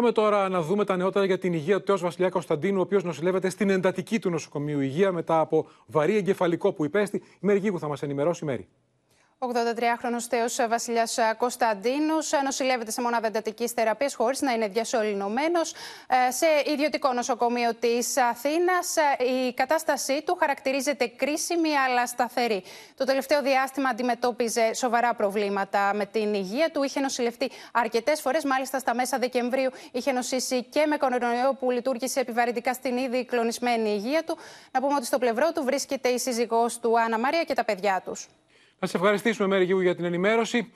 Πάμε τώρα να δούμε τα νεότερα για την υγεία του Τέο Βασιλιά Κωνσταντίνου, ο οποίος νοσηλεύεται στην εντατική του νοσοκομείου Υγεία μετά από βαρύ εγκεφαλικό που υπέστη. Η Μέρη θα μας ενημερώσει, Μέρη. 83χρονο Θεός ε, Βασιλιάς ε, Κωνσταντίνος ε, νοσηλεύεται σε μονάδα εντατικής θεραπείας χωρίς να είναι διασωληνωμένο σε ιδιωτικό νοσοκομείο της Αθήνας. Η κατάστασή του χαρακτηρίζεται κρίσιμη αλλά σταθερή. Το τελευταίο διάστημα αντιμετώπιζε σοβαρά προβλήματα με την υγεία του. Είχε νοσηλευτεί αρκετές φορές, μάλιστα στα μέσα Δεκεμβρίου είχε νοσήσει και με κορονοϊό που λειτουργήσε επιβαρυντικά στην ήδη κλονισμένη υγεία του. Να πούμε ότι στο πλευρό του βρίσκεται η σύζυγός του Άννα Μαρία και τα παιδιά τους. Να σε ευχαριστήσουμε, Μέρη Γιού, για την ενημέρωση.